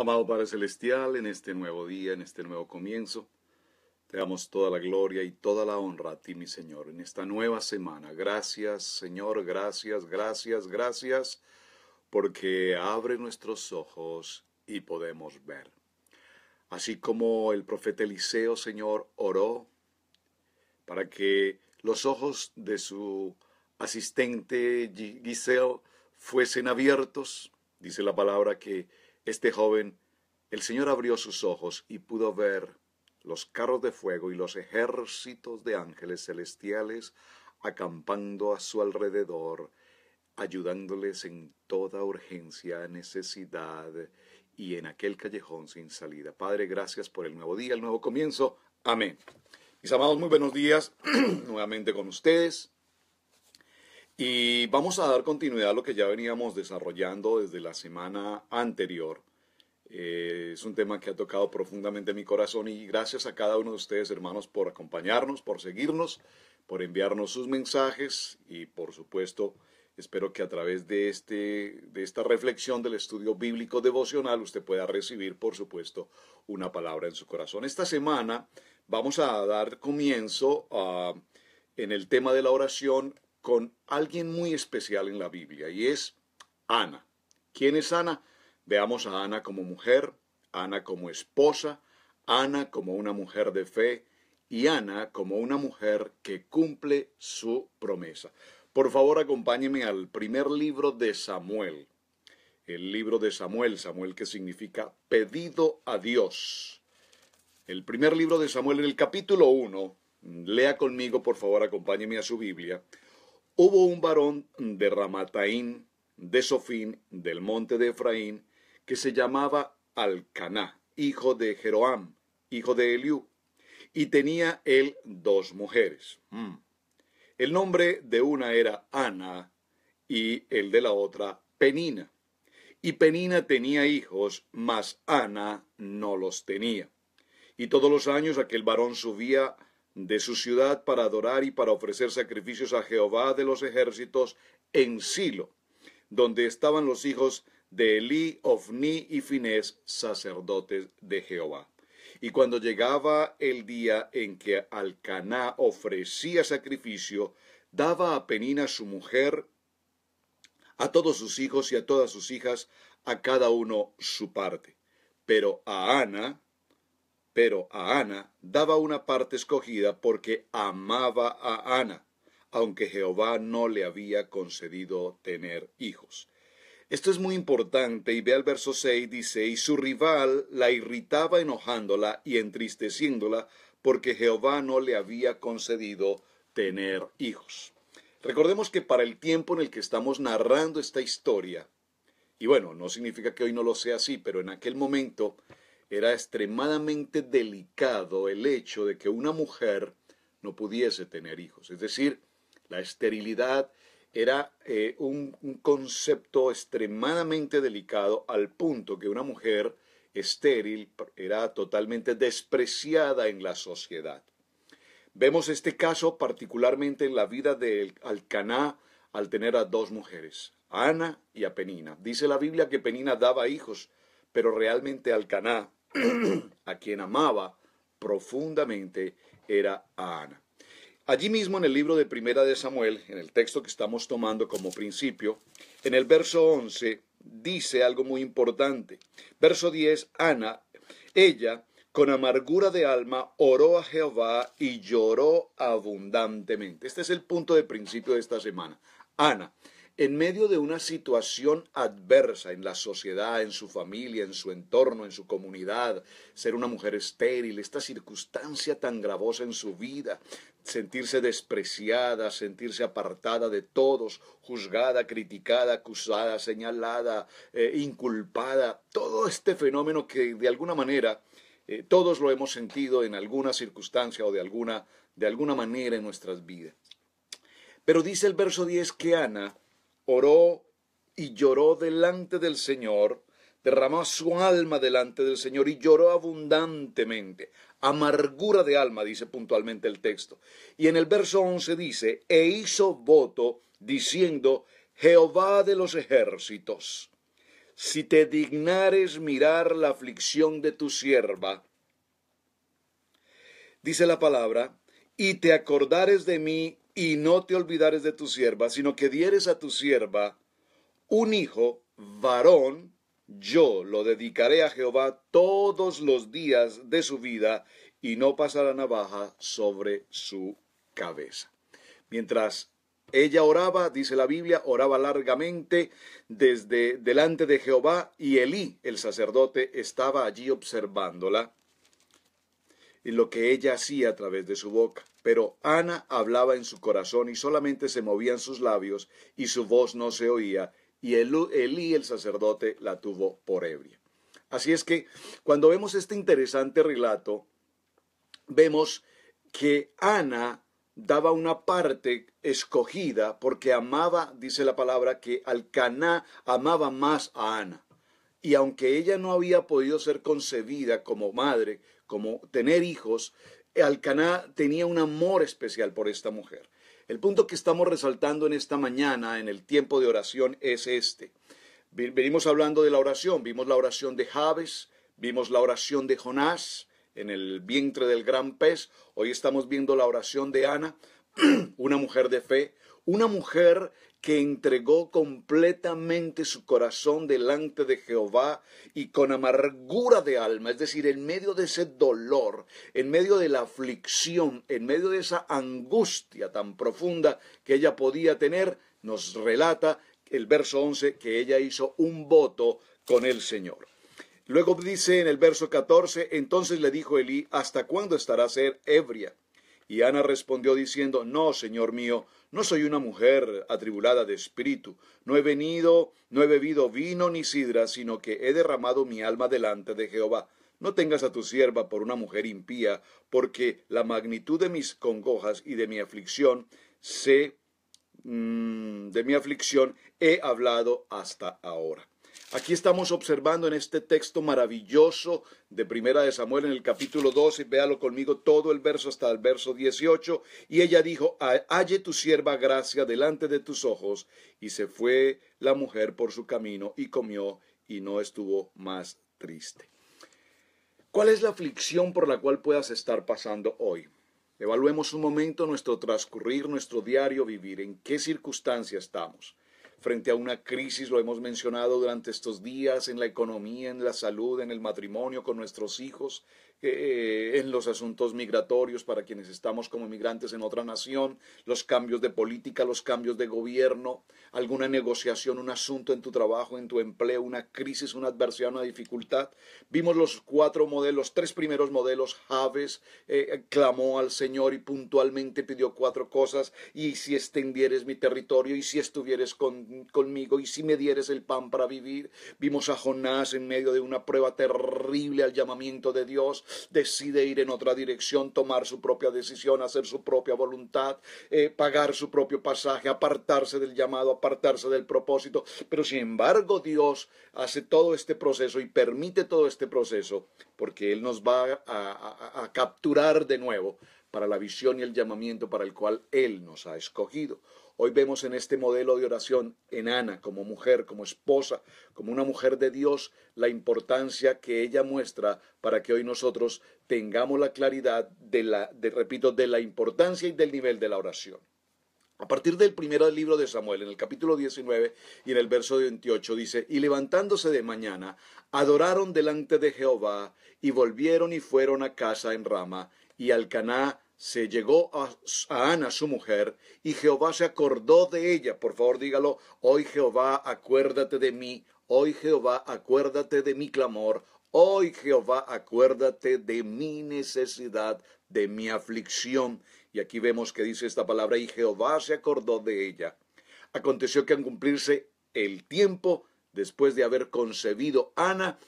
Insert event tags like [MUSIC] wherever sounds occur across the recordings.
Amado Padre Celestial, en este nuevo día, en este nuevo comienzo, te damos toda la gloria y toda la honra a ti, mi Señor, en esta nueva semana. Gracias, Señor, gracias, gracias, gracias, porque abre nuestros ojos y podemos ver. Así como el profeta Eliseo, Señor, oró para que los ojos de su asistente Giseo fuesen abiertos, dice la palabra que este joven, el Señor abrió sus ojos y pudo ver los carros de fuego y los ejércitos de ángeles celestiales acampando a su alrededor, ayudándoles en toda urgencia, necesidad y en aquel callejón sin salida. Padre, gracias por el nuevo día, el nuevo comienzo. Amén. Mis amados, muy buenos días [CLEARS THROAT] nuevamente con ustedes. Y vamos a dar continuidad a lo que ya veníamos desarrollando desde la semana anterior. Eh, es un tema que ha tocado profundamente mi corazón y gracias a cada uno de ustedes, hermanos, por acompañarnos, por seguirnos, por enviarnos sus mensajes y, por supuesto, espero que a través de, este, esta reflexión del estudio bíblico devocional usted pueda recibir, por supuesto, una palabra en su corazón. Esta semana vamos a dar comienzo ah, en el tema de la oración con alguien muy especial en la Biblia y es Ana. ¿Quién es Ana? Veamos a Ana como mujer, Ana como esposa, Ana como una mujer de fe y Ana como una mujer que cumple su promesa. Por favor, acompáñeme al primer libro de Samuel. El libro de Samuel, Samuel que significa pedido a Dios. El primer libro de Samuel en el capítulo 1. Lea conmigo, por favor, acompáñeme a su Biblia. Hubo un varón de Ramataín, de Sofín, del monte de Efraín, que se llamaba Alcaná, hijo de Jeroam, hijo de Eliú, y tenía él dos mujeres. Mm. El nombre de una era Ana y el de la otra Penina. Y Penina tenía hijos, mas Ana no los tenía. Y todos los años aquel varón subía de su ciudad para adorar y para ofrecer sacrificios a Jehová de los ejércitos en Silo, donde estaban los hijos de Elí, Ofni y Finés, sacerdotes de Jehová. Y cuando llegaba el día en que Alcaná ofrecía sacrificio, daba a Penina su mujer, a todos sus hijos y a todas sus hijas, a cada uno su parte. Pero a Ana, pero a Ana daba una parte escogida porque amaba a Ana, aunque Jehová no le había concedido tener hijos. Esto es muy importante y ve al verso 6 dice, y su rival la irritaba enojándola y entristeciéndola porque Jehová no le había concedido tener hijos. Recordemos que para el tiempo en el que estamos narrando esta historia, y bueno, no significa que hoy no lo sea así, pero en aquel momento era extremadamente delicado el hecho de que una mujer no pudiese tener hijos. Es decir, la esterilidad era eh, un, concepto extremadamente delicado al punto que una mujer estéril era totalmente despreciada en la sociedad. Vemos este caso particularmente en la vida de Alcaná al tener a dos mujeres, a Ana y a Penina. Dice la Biblia que Penina daba hijos, pero realmente Alcaná [CLEARS THROAT] a quien amaba profundamente era Ana. Allí mismo en el libro de Primera de Samuel, en el texto que estamos tomando como principio, en el verso 11 dice algo muy importante. Verso 10, Ana, ella con amargura de alma oró a Jehová y lloró abundantemente. Este es el punto de principio de esta semana. Ana, en medio de una situación adversa en la sociedad, en su familia, en su entorno, en su comunidad, ser una mujer estéril, esta circunstancia tan gravosa en su vida, sentirse despreciada, sentirse apartada de todos, juzgada, criticada, acusada, señalada, eh, inculpada, todo este fenómeno que de alguna manera eh, todos lo hemos sentido en alguna circunstancia o de alguna, de alguna manera en nuestras vidas. Pero dice el verso 10 que Ana oró y lloró delante del Señor, derramó su alma delante del Señor y lloró abundantemente. Amargura de alma, dice puntualmente el texto. Y en el verso 11 dice, e hizo voto diciendo, Jehová de los ejércitos, si te dignares mirar la aflicción de tu sierva, dice la palabra, y te acordares de mí y no te olvidares de tu sierva, sino que dieres a tu sierva un hijo varón, yo lo dedicaré a Jehová todos los días de su vida, y no pasará navaja sobre su cabeza. Mientras ella oraba, dice la Biblia, oraba largamente desde delante de Jehová, y Elí, el sacerdote, estaba allí observándola y lo que ella hacía a través de su boca. Pero Ana hablaba en su corazón y solamente se movían sus labios y su voz no se oía, y Elí el sacerdote la tuvo por ebria. Así es que cuando vemos este interesante relato, vemos que Ana daba una parte escogida porque amaba, dice la palabra, que Alcaná amaba más a Ana. Y aunque ella no había podido ser concebida como madre, como tener hijos, eh, Alcaná tenía un amor especial por esta mujer. El punto que estamos resaltando en esta mañana, en el tiempo de oración, es este. Venimos hablando de la oración, vimos la oración de Javes, vimos la oración de Jonás en el vientre del gran pez, hoy estamos viendo la oración de Ana, [CLEARS THROAT] una mujer de fe, una mujer que entregó completamente su corazón delante de Jehová y con amargura de alma, es decir, en medio de ese dolor, en medio de la aflicción, en medio de esa angustia tan profunda que ella podía tener, nos relata el verso 11 que ella hizo un voto con el Señor. Luego dice en el verso 14, entonces le dijo Elí, ¿hasta cuándo estará ser ebria? Y Ana respondió diciendo, No, Señor mío, no soy una mujer atribulada de espíritu, no he venido, no he bebido vino ni sidra, sino que he derramado mi alma delante de Jehová. No tengas a tu sierva por una mujer impía, porque la magnitud de mis congojas y de mi aflicción sé mm, de mi aflicción he hablado hasta ahora. Aquí estamos observando en este texto maravilloso de Primera de Samuel en el capítulo 12, véalo conmigo todo el verso hasta el verso 18, y ella dijo, halle tu sierva gracia delante de tus ojos, y se fue la mujer por su camino y comió y no estuvo más triste. ¿Cuál es la aflicción por la cual puedas estar pasando hoy? Evaluemos un momento nuestro transcurrir, nuestro diario vivir, en qué circunstancia estamos frente a una crisis, lo hemos mencionado durante estos días, en la economía, en la salud, en el matrimonio, con nuestros hijos, eh, en los asuntos migratorios para quienes estamos como inmigrantes en otra nación, los cambios de política, los cambios de gobierno, alguna negociación, un asunto en tu trabajo, en tu empleo, una crisis, una adversidad, una dificultad. Vimos los cuatro modelos, tres primeros modelos. Javes eh, clamó al Señor y puntualmente pidió cuatro cosas. Y si extendieres mi territorio, y si estuvieres conmigo, y si me dieres el pan para vivir. Vimos a Jonás en medio de una prueba terrible al llamamiento de Dios decide ir en otra dirección, tomar su propia decisión, hacer su propia voluntad, eh, pagar su propio pasaje, apartarse del llamado, apartarse del propósito. Pero sin embargo Dios hace todo este proceso y permite todo este proceso porque Él nos va a capturar de nuevo para la visión y el llamamiento para el cual Él nos ha escogido. Hoy vemos en este modelo de oración en Ana como mujer, como esposa, como una mujer de Dios, la importancia que ella muestra para que hoy nosotros tengamos la claridad de la, repito, de la importancia y del nivel de la oración. A partir del primer libro de Samuel, en el capítulo 19 y en el verso 28, dice, y levantándose de mañana, adoraron delante de Jehová, y volvieron y fueron a casa en Rama, y Alcaná se llegó a, Ana su mujer, y Jehová se acordó de ella. Por favor, dígalo, hoy Jehová, acuérdate de mí, hoy Jehová, acuérdate de mi clamor, hoy Jehová, acuérdate de mi necesidad, de mi aflicción. Y aquí vemos que dice esta palabra, y Jehová se acordó de ella. Aconteció que al cumplirse el tiempo, después de haber concebido Ana,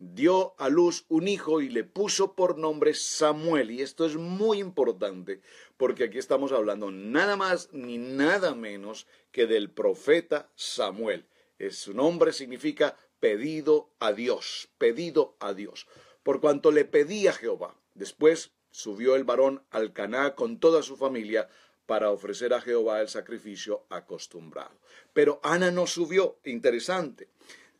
dio a luz un hijo y le puso por nombre Samuel. Y esto es muy importante porque aquí estamos hablando nada más ni nada menos que del profeta Samuel. Eh, su nombre significa pedido a Dios, pedido a Dios. Por cuanto le pedía Jehová. Después subió el varón al Caná con toda su familia para ofrecer a Jehová el sacrificio acostumbrado. Pero Ana no subió, interesante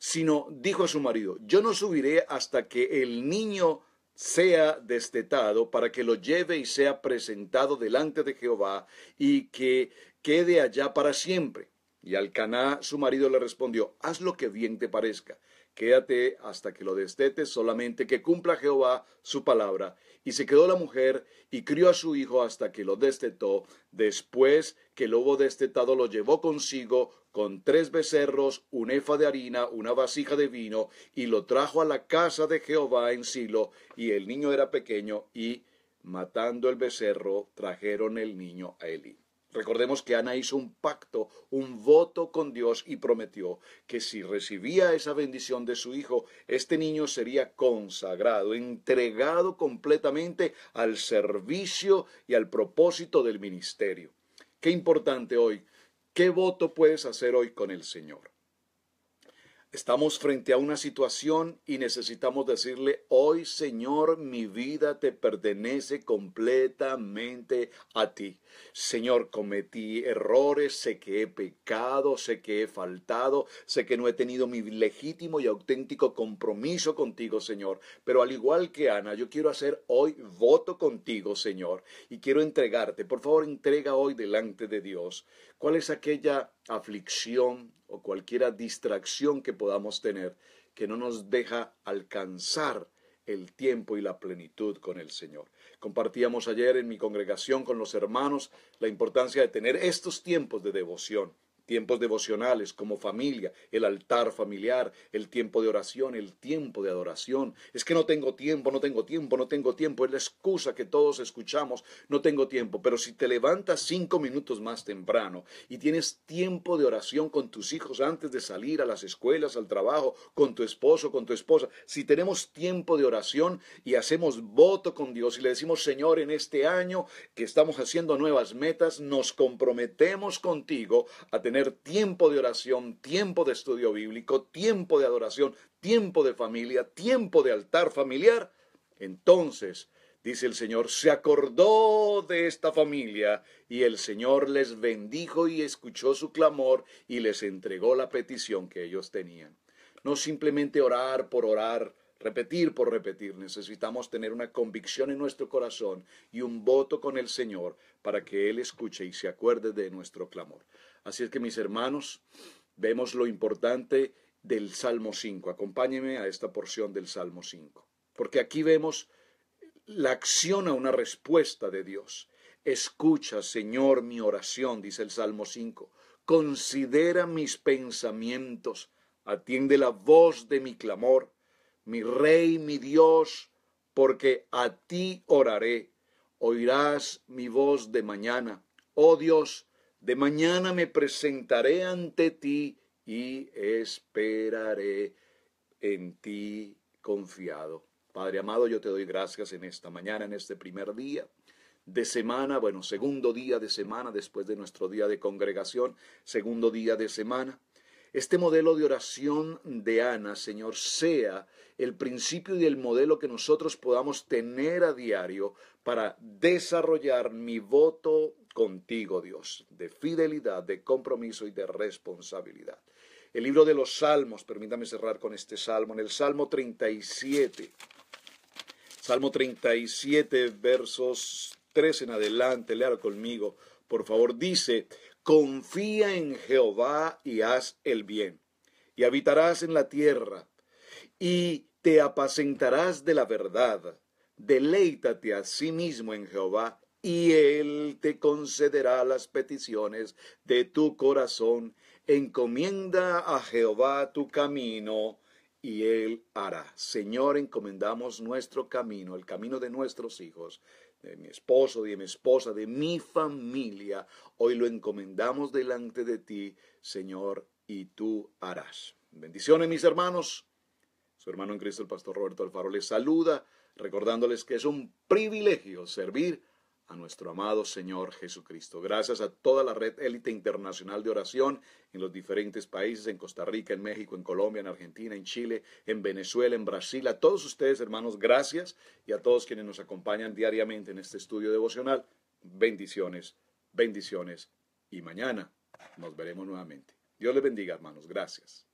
sino dijo a su marido, yo no subiré hasta que el niño sea destetado para que lo lleve y sea presentado delante de Jehová y que quede allá para siempre. Y Alcaná, su marido, le respondió, haz lo que bien te parezca quédate hasta que lo destetes, solamente que cumpla Jehová su palabra. Y se quedó la mujer y crió a su hijo hasta que lo destetó. Después que lo hubo destetado, lo llevó consigo con tres becerros, un efa de harina, una vasija de vino, y lo trajo a la casa de Jehová en Silo. Y el niño era pequeño, y matando el becerro, trajeron el niño a Eli Recordemos que Ana hizo un pacto, un voto con Dios y prometió que si recibía esa bendición de su hijo, este niño sería consagrado, entregado completamente al servicio y al propósito del ministerio. Qué importante hoy, qué voto puedes hacer hoy con el Señor. Estamos frente a una situación y necesitamos decirle, hoy Señor, mi vida te pertenece completamente a ti. Señor, cometí errores, sé que he pecado, sé que he faltado, sé que no he tenido mi legítimo y auténtico compromiso contigo, Señor. Pero al igual que Ana, yo quiero hacer hoy voto contigo, Señor, y quiero entregarte. Por favor, entrega hoy delante de Dios ¿Cuál es aquella aflicción o cualquiera distracción que podamos tener que no nos deja alcanzar el tiempo y la plenitud con el Señor. Compartíamos ayer en mi congregación con los hermanos la importancia de tener estos tiempos de devoción tiempos devocionales como familia, el altar familiar, el tiempo de oración, el tiempo de adoración. Es que no tengo tiempo, no tengo tiempo, no tengo tiempo. Es la excusa que todos escuchamos, no tengo tiempo. Pero si te levantas cinco minutos más temprano y tienes tiempo de oración con tus hijos antes de salir a las escuelas, al trabajo, con tu esposo, con tu esposa, si tenemos tiempo de oración y hacemos voto con Dios y le decimos, Señor, en este año que estamos haciendo nuevas metas, nos comprometemos contigo a tener tiempo de oración, tiempo de estudio bíblico, tiempo de adoración, tiempo de familia, tiempo de altar familiar, entonces, dice el Señor, se acordó de esta familia y el Señor les bendijo y escuchó su clamor y les entregó la petición que ellos tenían. No simplemente orar por orar, repetir por repetir. Necesitamos tener una convicción en nuestro corazón y un voto con el Señor para que Él escuche y se acuerde de nuestro clamor. Así es que mis hermanos, vemos lo importante del Salmo 5. Acompáñeme a esta porción del Salmo 5, porque aquí vemos la acción a una respuesta de Dios. Escucha, Señor, mi oración, dice el Salmo 5. Considera mis pensamientos, atiende la voz de mi clamor mi Rey, mi Dios, porque a ti oraré. Oirás mi voz de mañana. Oh Dios, de mañana me presentaré ante ti y esperaré en ti confiado. Padre amado, yo te doy gracias en esta mañana, en este primer día de semana, bueno, segundo día de semana después de nuestro día de congregación, segundo día de semana. Este modelo de oración de Ana, Señor, sea el principio y el modelo que nosotros podamos tener a diario para desarrollar mi voto contigo, Dios, de fidelidad, de compromiso y de responsabilidad. El libro de los Salmos, permítame cerrar con este salmo, en el Salmo 37, Salmo 37, versos 3 en adelante, lea conmigo, por favor, dice, Confía en Jehová y haz el bien, y habitarás en la tierra, y te apacentarás de la verdad. Deleítate a sí mismo en Jehová, y Él te concederá las peticiones de tu corazón. Encomienda a Jehová tu camino, y Él hará. Señor, encomendamos nuestro camino, el camino de nuestros hijos de mi esposo, de mi esposa, de mi familia, hoy lo encomendamos delante de ti, Señor, y tú harás. Bendiciones, mis hermanos. Su hermano en Cristo, el pastor Roberto Alfaro, les saluda, recordándoles que es un privilegio servir a nuestro amado Señor Jesucristo. Gracias a toda la red élite internacional de oración en los diferentes países, en Costa Rica, en México, en Colombia, en Argentina, en Chile, en Venezuela, en Brasil. A todos ustedes, hermanos, gracias y a todos quienes nos acompañan diariamente en este estudio devocional. Bendiciones, bendiciones y mañana nos veremos nuevamente. Dios les bendiga, hermanos. Gracias.